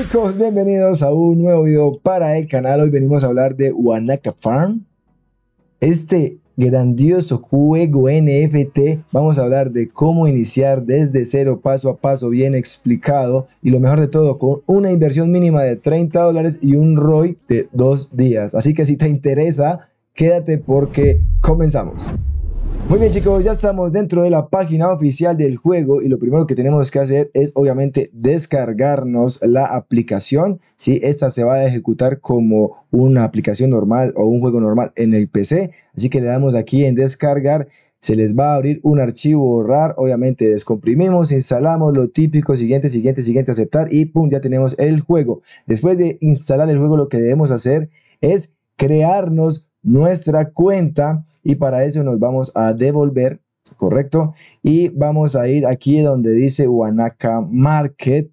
chicos, bienvenidos a un nuevo video para el canal. Hoy venimos a hablar de Wanaka Farm. Este grandioso juego NFT. Vamos a hablar de cómo iniciar desde cero, paso a paso, bien explicado. Y lo mejor de todo, con una inversión mínima de 30 dólares y un ROI de dos días. Así que si te interesa, quédate porque comenzamos. Muy bien chicos, ya estamos dentro de la página oficial del juego y lo primero que tenemos que hacer es obviamente descargarnos la aplicación. Si Esta se va a ejecutar como una aplicación normal o un juego normal en el PC, así que le damos aquí en descargar se les va a abrir un archivo RAR, obviamente descomprimimos, instalamos lo típico, siguiente, siguiente, siguiente, aceptar y pum, ya tenemos el juego. Después de instalar el juego lo que debemos hacer es crearnos nuestra cuenta y para eso nos vamos a devolver, ¿correcto? Y vamos a ir aquí donde dice Wanaka Market.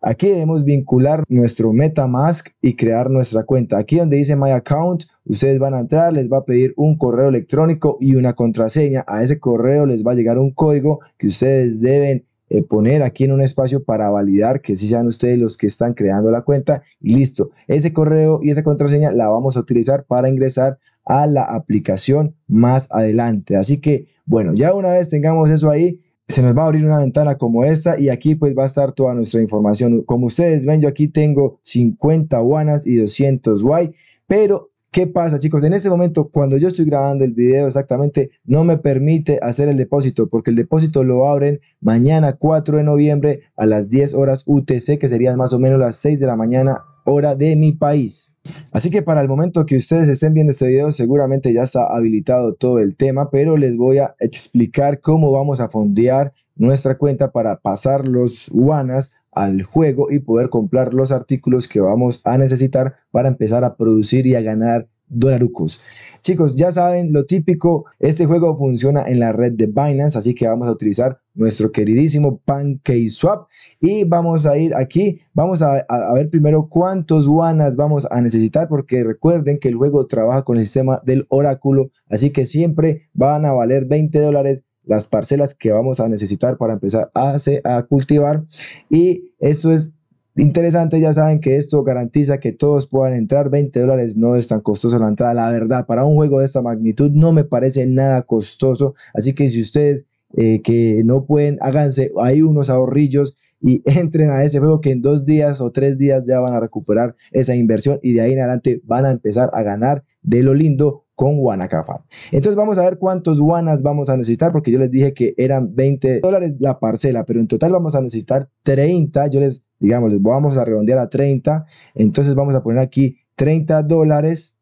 Aquí debemos vincular nuestro MetaMask y crear nuestra cuenta. Aquí donde dice My Account, ustedes van a entrar, les va a pedir un correo electrónico y una contraseña. A ese correo les va a llegar un código que ustedes deben eh, poner aquí en un espacio para validar que si sean ustedes los que están creando la cuenta y listo. Ese correo y esa contraseña la vamos a utilizar para ingresar a la aplicación más adelante. Así que, bueno, ya una vez tengamos eso ahí, se nos va a abrir una ventana como esta y aquí pues va a estar toda nuestra información. Como ustedes ven, yo aquí tengo 50 guanas y 200 guay pero ¿Qué pasa chicos? En este momento, cuando yo estoy grabando el video exactamente, no me permite hacer el depósito porque el depósito lo abren mañana 4 de noviembre a las 10 horas UTC, que serían más o menos las 6 de la mañana hora de mi país. Así que para el momento que ustedes estén viendo este video seguramente ya está habilitado todo el tema, pero les voy a explicar cómo vamos a fondear nuestra cuenta para pasar los guanas al juego y poder comprar los artículos que vamos a necesitar para empezar a producir y a ganar dolarucos. Chicos, ya saben lo típico, este juego funciona en la red de Binance, así que vamos a utilizar nuestro queridísimo PancakeSwap y vamos a ir aquí, vamos a, ver primero cuántos guanas vamos a necesitar porque recuerden que el juego trabaja con el sistema del oráculo, así que siempre van a valer 20 dólares las parcelas que vamos a necesitar para empezar a, cultivar. Y esto es interesante, ya saben que esto garantiza que todos puedan entrar, 20 dólares no es tan costoso la entrada, la verdad, para un juego de esta magnitud no me parece nada costoso, así que si ustedes eh, que no pueden, háganse ahí unos ahorrillos y entren a ese juego que en dos días o tres días ya van a recuperar esa inversión y de ahí en adelante van a empezar a ganar de lo lindo con Guanacafán. Entonces vamos a ver cuántos guanas vamos a necesitar, porque yo les dije que eran 20 dólares la parcela, pero en total vamos a necesitar 30. Yo les, digamos, les vamos a redondear a 30. Entonces vamos a poner aquí 30 dólares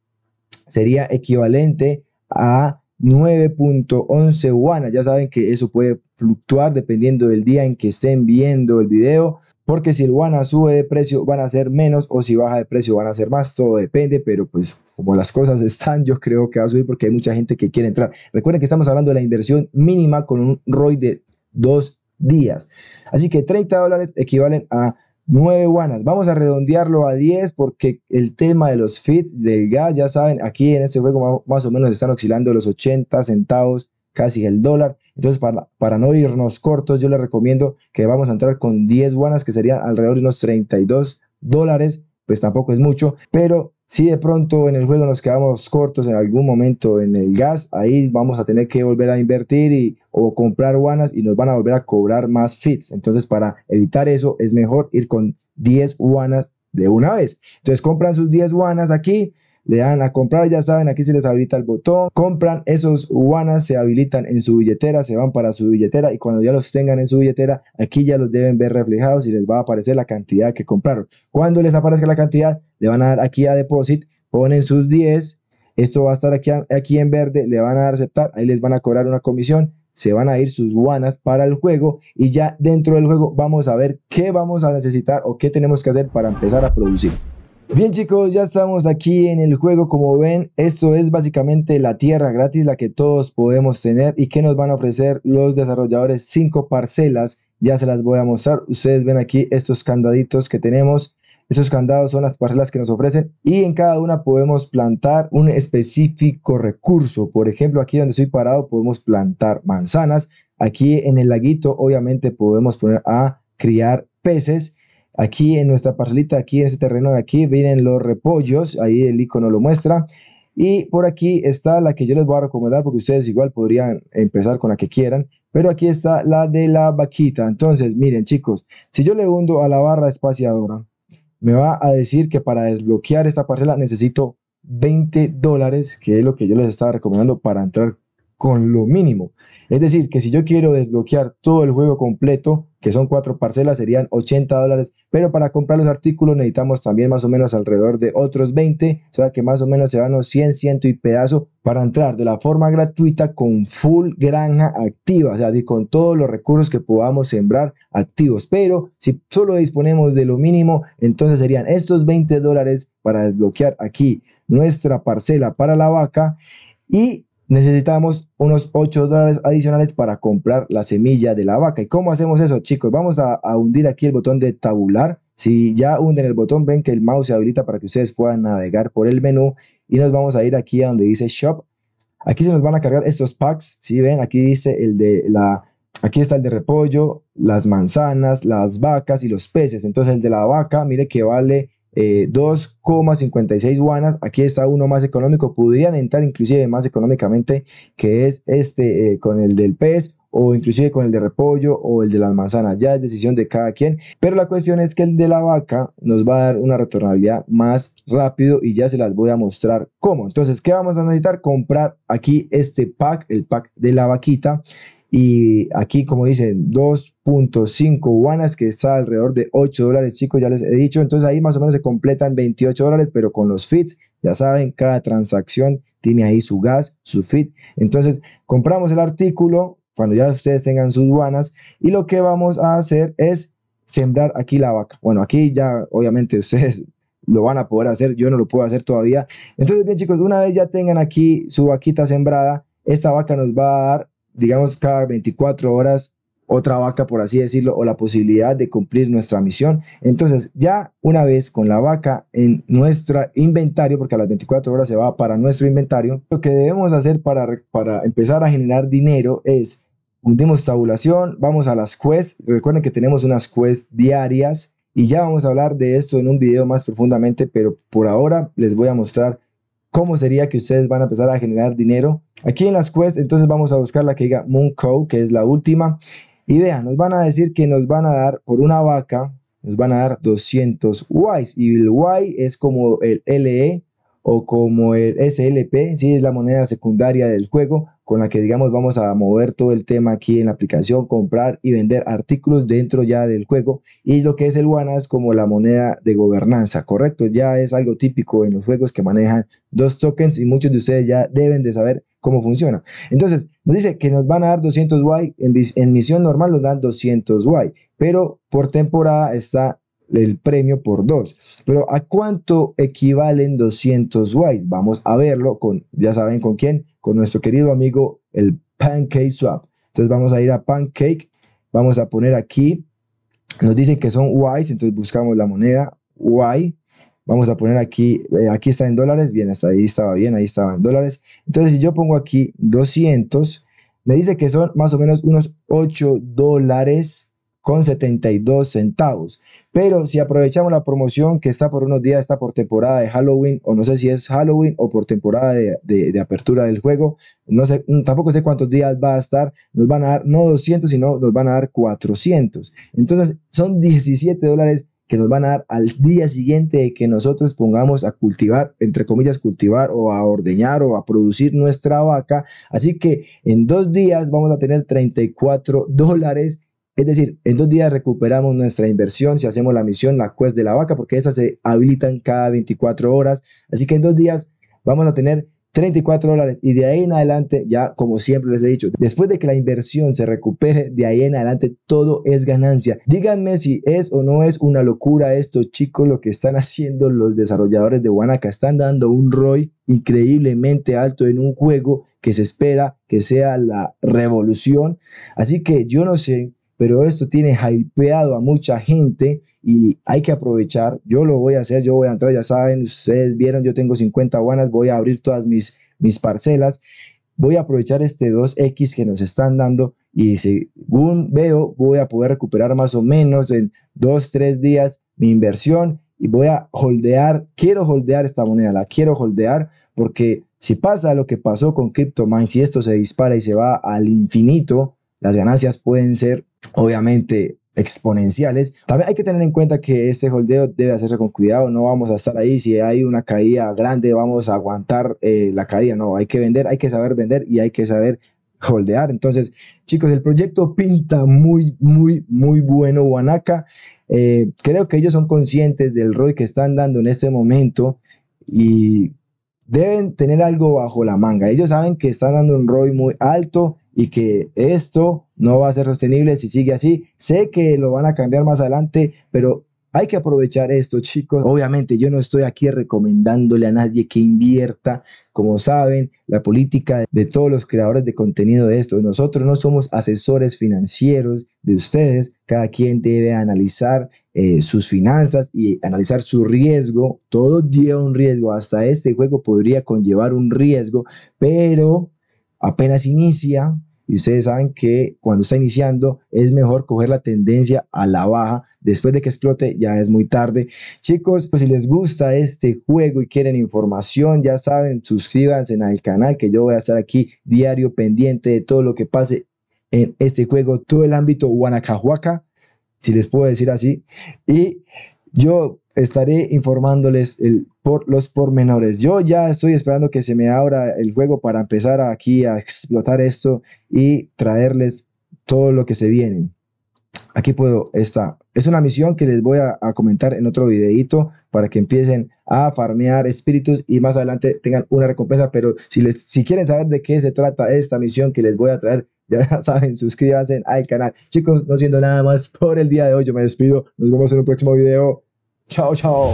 sería equivalente a 9.11 guanas. Ya saben que eso puede fluctuar dependiendo del día en que estén viendo el video. Porque si el guana sube de precio van a ser menos o si baja de precio van a ser más, todo depende, pero pues como las cosas están, yo creo que va a subir porque hay mucha gente que quiere entrar. Recuerden que estamos hablando de la inversión mínima con un ROI de dos días. Así que 30 dólares equivalen a 9 guanas. Vamos a redondearlo a 10 porque el tema de los fits del gas, ya saben, aquí en este juego más o menos están oscilando los 80 centavos casi el dólar. Entonces, para, para no irnos cortos, yo les recomiendo que vamos a entrar con 10 guanas, que serían alrededor de unos 32 dólares, pues tampoco es mucho, pero si de pronto en el juego nos quedamos cortos en algún momento en el gas, ahí vamos a tener que volver a invertir y, o comprar guanas y nos van a volver a cobrar más fits. Entonces, para evitar eso, es mejor ir con 10 guanas de una vez. Entonces, compran sus 10 guanas aquí le dan a comprar, ya saben, aquí se les habilita el botón, compran esos guanas, se habilitan en su billetera, se van para su billetera y cuando ya los tengan en su billetera, aquí ya los deben ver reflejados y les va a aparecer la cantidad que compraron. Cuando les aparezca la cantidad, le van a dar aquí a deposit, ponen sus 10, esto va a estar aquí, aquí en verde, le van a dar aceptar, ahí les van a cobrar una comisión, se van a ir sus guanas para el juego y ya dentro del juego vamos a ver qué vamos a necesitar o qué tenemos que hacer para empezar a producir. Bien chicos, ya estamos aquí en el juego, como ven, esto es básicamente la tierra gratis, la que todos podemos tener y que nos van a ofrecer los desarrolladores, cinco parcelas, ya se las voy a mostrar, ustedes ven aquí estos candaditos que tenemos, esos candados son las parcelas que nos ofrecen y en cada una podemos plantar un específico recurso, por ejemplo aquí donde estoy parado podemos plantar manzanas, aquí en el laguito obviamente podemos poner a criar peces, Aquí en nuestra parcelita, aquí en este terreno de aquí, vienen los repollos, ahí el icono lo muestra. Y por aquí está la que yo les voy a recomendar porque ustedes igual podrían empezar con la que quieran. Pero aquí está la de la vaquita. Entonces, miren chicos, si yo le hundo a la barra espaciadora, me va a decir que para desbloquear esta parcela necesito 20 dólares, que es lo que yo les estaba recomendando para entrar con lo mínimo. Es decir, que si yo quiero desbloquear todo el juego completo, que son cuatro parcelas, serían 80 dólares, pero para comprar los artículos necesitamos también más o menos alrededor de otros 20, o sea que más o menos se van los 100, 100 y pedazo para entrar de la forma gratuita con full granja activa, o sea, con todos los recursos que podamos sembrar activos. Pero si solo disponemos de lo mínimo, entonces serían estos 20 dólares para desbloquear aquí nuestra parcela para la vaca y necesitamos unos 8 dólares adicionales para comprar la semilla de la vaca. ¿Y cómo hacemos eso, chicos? Vamos a, hundir aquí el botón de tabular. Si ya hunden el botón, ven que el mouse se habilita para que ustedes puedan navegar por el menú. Y nos vamos a ir aquí a donde dice Shop. Aquí se nos van a cargar estos packs. Si ven, aquí dice el de la... Aquí está el de repollo, las manzanas, las vacas y los peces. Entonces el de la vaca, mire que vale 2,56 eh, guanas, aquí está uno más económico, podrían entrar inclusive más económicamente que es este eh, con el del pez o inclusive con el de repollo o el de las manzanas, ya es decisión de cada quien, pero la cuestión es que el de la vaca nos va a dar una retornabilidad más rápido y ya se las voy a mostrar cómo. Entonces, ¿qué vamos a necesitar? Comprar aquí este pack, el pack de la vaquita y aquí, como dicen, 2.5 guanas, que está alrededor de 8 dólares, chicos, ya les he dicho. Entonces ahí más o menos se completan 28 dólares, pero con los fits, ya saben, cada transacción tiene ahí su gas, su fit. Entonces compramos el artículo cuando ya ustedes tengan sus guanas y lo que vamos a hacer es sembrar aquí la vaca. Bueno, aquí ya obviamente ustedes lo van a poder hacer, yo no lo puedo hacer todavía. Entonces, bien chicos, una vez ya tengan aquí su vaquita sembrada, esta vaca nos va a dar digamos, cada 24 horas otra vaca, por así decirlo, o la posibilidad de cumplir nuestra misión. Entonces, ya una vez con la vaca en nuestro inventario, porque a las 24 horas se va para nuestro inventario, lo que debemos hacer para, para empezar a generar dinero es, hundimos tabulación, vamos a las quests, recuerden que tenemos unas quests diarias y ya vamos a hablar de esto en un video más profundamente, pero por ahora les voy a mostrar cómo sería que ustedes van a empezar a generar dinero. Aquí en las quests, entonces vamos a buscar la que diga Moon Cow, que es la última. Y vean, nos van a decir que nos van a dar por una vaca, nos van a dar 200 Ys. Y el Y es como el LE o como el SLP, si es la moneda secundaria del juego con la que, digamos, vamos a mover todo el tema aquí en la aplicación, comprar y vender artículos dentro ya del juego. Y lo que es el WANA es como la moneda de gobernanza, ¿correcto? Ya es algo típico en los juegos que manejan dos tokens y muchos de ustedes ya deben de saber cómo funciona. Entonces, nos dice que nos van a dar 200 Y, en, misión normal nos dan 200 Y, pero por temporada está el premio por dos Pero ¿a cuánto equivalen 200 whites Vamos a verlo con, ya saben con quién, con nuestro querido amigo el Pancake Swap. Entonces vamos a ir a Pancake, vamos a poner aquí, nos dicen que son wise entonces buscamos la moneda Y. Vamos a poner aquí, eh, aquí está en dólares, bien, hasta ahí estaba bien, ahí estaba en dólares. Entonces si yo pongo aquí 200, me dice que son más o menos unos 8 dólares con 72 centavos. Pero si aprovechamos la promoción que está por unos días, está por temporada de Halloween, o no sé si es Halloween o por temporada de, apertura del juego, no sé, mm, tampoco sé cuántos días va a estar, nos van a dar no 200, sino nos van a dar 400. Entonces son 17 dólares que nos van a dar al día siguiente de que nosotros pongamos a cultivar, entre comillas, cultivar o a ordeñar o a producir nuestra vaca. Así que en dos días vamos a tener 34 dólares es decir, en dos días recuperamos nuestra inversión si hacemos la misión, la quest de la vaca, porque esas se habilitan cada 24 horas. Así que en dos días vamos a tener 34 dólares y de ahí en adelante, ya como siempre les he dicho, después de que la inversión se recupere, de ahí en adelante todo es ganancia. Díganme si es o no es una locura esto, chicos, lo que están haciendo los desarrolladores de Wanaka. Están dando un ROI increíblemente alto en un juego que se espera que sea la revolución. Así que yo no sé pero esto tiene hypeado a mucha gente y hay que aprovechar. Yo lo voy a hacer, yo voy a entrar, ya saben, ustedes vieron, yo tengo 50 guanas, voy a abrir todas mis, mis parcelas. Voy a aprovechar este 2X que nos están dando y según veo, voy a poder recuperar más o menos en 2, 3 días mi inversión y voy a holdear, quiero holdear esta moneda, la quiero holdear porque si pasa lo que pasó con CryptoMine, si esto se dispara y se va al infinito, las ganancias pueden ser obviamente exponenciales. También hay que tener en cuenta que este holdeo debe hacerse con cuidado, no vamos a estar ahí, si hay una caída grande vamos a aguantar eh, la caída, no, hay que vender, hay que saber vender y hay que saber holdear. Entonces, chicos, el proyecto pinta muy, muy, muy bueno, Guanaca. Eh, creo que ellos son conscientes del rol que están dando en este momento y deben tener algo bajo la manga. Ellos saben que están dando un ROI muy alto y que esto no va a ser sostenible si sigue así. Sé que lo van a cambiar más adelante, pero hay que aprovechar esto, chicos. Obviamente, yo no estoy aquí recomendándole a nadie que invierta. Como saben, la política de todos los creadores de contenido de esto. Nosotros no somos asesores financieros de ustedes. Cada quien debe analizar eh, sus finanzas y analizar su riesgo. Todo lleva un riesgo. Hasta este juego podría conllevar un riesgo, pero apenas inicia y ustedes saben que cuando está iniciando es mejor coger la tendencia a la baja. Después de que explote ya es muy tarde. Chicos, pues si les gusta este juego y quieren información, ya saben, suscríbanse al canal que yo voy a estar aquí diario pendiente de todo lo que pase en este juego, todo el ámbito Guanacajuaca, si les puedo decir así. Y yo estaré informándoles el, por los pormenores. Yo ya estoy esperando que se me abra el juego para empezar aquí a explotar esto y traerles todo lo que se viene. Aquí puedo, esta es una misión que les voy a, a comentar en otro videito para que empiecen a farmear espíritus y más adelante tengan una recompensa. Pero si, les, si quieren saber de qué se trata esta misión que les voy a traer, ya saben, suscríbanse al canal. Chicos, no siendo nada más por el día de hoy, yo me despido. Nos vemos en un próximo video. 悄悄。